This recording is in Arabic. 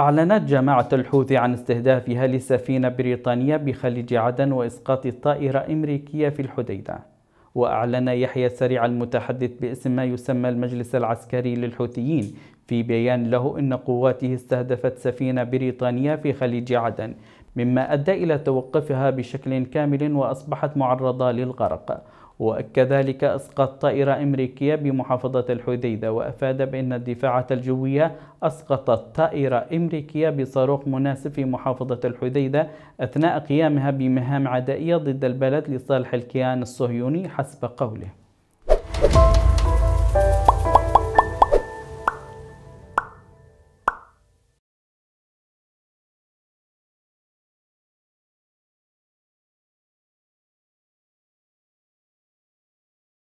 أعلنت جماعة الحوثي عن استهدافها لسفينة بريطانية بخليج عدن وإسقاط طائرة أمريكية في الحديدة وأعلن يحيى سريع المتحدث باسم ما يسمى المجلس العسكري للحوثيين في بيان له أن قواته استهدفت سفينة بريطانية في خليج عدن مما أدى إلى توقفها بشكل كامل وأصبحت معرضة للغرق وكذلك أسقط طائرة أمريكية بمحافظة الحديدة وأفاد بأن الدفاعة الجوية أسقطت طائرة أمريكية بصاروخ مناسب في محافظة الحديدة أثناء قيامها بمهام عدائية ضد البلد لصالح الكيان الصهيوني حسب قوله